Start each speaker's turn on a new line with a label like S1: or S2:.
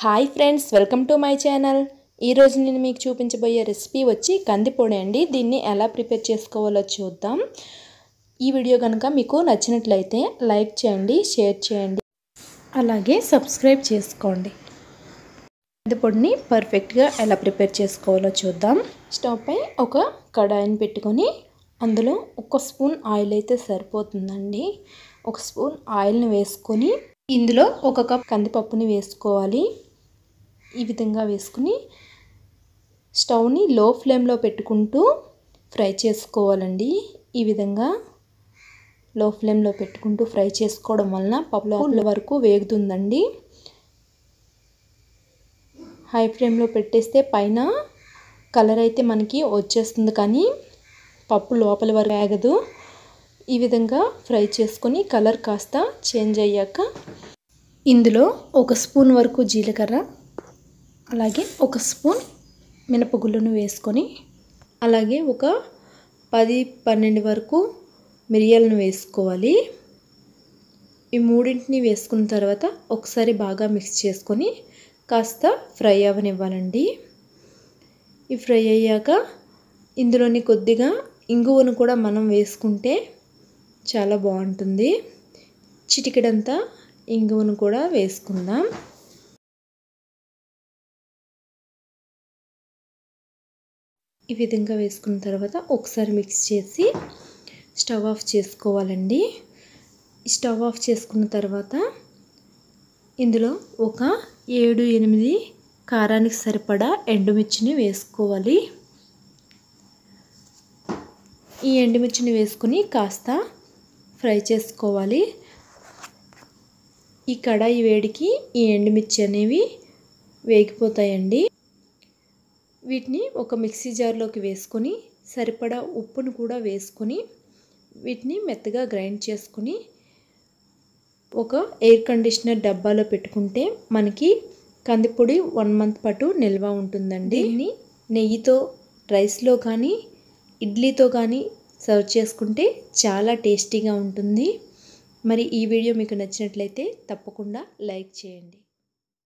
S1: hi friends welcome to my channel ఈరోజు నేను మీకు చూపించబోయే రెసిపీ వచ్చి కందిపొడి అండి దీన్ని ఎలా ప్రిపేర్ చేసుకోవాలో చూద్దాం ఈ వీడియో కనుక మీకు నచ్చినట్లయితే లైక్ చేయండి షేర్ చేయండి అలాగే సబ్స్క్రైబ్ చేసుకోండి కందిపొడిని పర్ఫెక్ట్గా ఎలా ప్రిపేర్ చేసుకోవాలో చూద్దాం స్టవ్పై ఒక కడాయిని పెట్టుకొని అందులో ఒక స్పూన్ ఆయిల్ అయితే సరిపోతుందండి ఒక స్పూన్ ఆయిల్ని వేసుకొని ఇందులో ఒక కప్ కందిపప్పుని వేసుకోవాలి ఈ విధంగా వేసుకుని స్టవ్ని లో ఫ్లేమ్లో పెట్టుకుంటూ ఫ్రై చేసుకోవాలండి ఈ విధంగా లో ఫ్లేమ్లో పెట్టుకుంటూ ఫ్రై చేసుకోవడం వలన పప్పుల వరకు వేగుతుందండి హై ఫ్లేమ్లో పెట్టేస్తే పైన కలర్ అయితే మనకి వచ్చేస్తుంది కానీ పప్పు లోపల వరకు వేగదు ఈ విధంగా ఫ్రై చేసుకొని కలర్ కాస్త చేంజ్ అయ్యాక ఇందులో ఒక స్పూన్ వరకు జీలకర్ర అలాగే ఒక స్పూన్ మినపగుళ్ళను వేసుకొని అలాగే ఒక పది పన్నెండు వరకు మిరియాలను వేసుకోవాలి ఈ మూడింటిని వేసుకున్న తర్వాత ఒకసారి బాగా మిక్స్ చేసుకొని కాస్త ఫ్రై అవ్వనివ్వాలండి ఈ ఫ్రై అయ్యాక ఇందులోని కొద్దిగా ఇంగువను కూడా మనం వేసుకుంటే
S2: చాలా బాగుంటుంది చిటికెడంతా ఇంగువను కూడా వేసుకుందాం ఈ విధంగా వేసుకున్న తర్వాత ఒకసారి మిక్స్ చేసి స్టవ్ ఆఫ్ చేసుకోవాలండి
S1: స్టవ్ ఆఫ్ చేసుకున్న తర్వాత ఇందులో ఒక ఏడు ఎనిమిది కారానికి సరిపడా ఎండుమిర్చిని వేసుకోవాలి ఈ ఎండుమిర్చిని వేసుకుని కాస్త ఫ్రై చేసుకోవాలి ఈ కడాయి వేడికి ఈ ఎండుమిర్చి అనేవి వేగిపోతాయండి వీటిని ఒక మిక్సీ జార్లోకి వేసుకొని సరిపడా ఉప్పును కూడా వేసుకొని వీటిని మెత్తగా గ్రైండ్ చేసుకుని ఒక ఎయిర్ కండిషనర్ డబ్బాలో పెట్టుకుంటే మనకి కందిపొడి వన్ మంత్ పాటు నిల్వ ఉంటుందండి దీన్ని నెయ్యితో రైస్లో కానీ ఇడ్లీతో కానీ సర్వ్ చేసుకుంటే చాలా టేస్టీగా
S2: ఉంటుంది మరి ఈ వీడియో మీకు నచ్చినట్లయితే తప్పకుండా లైక్ చేయండి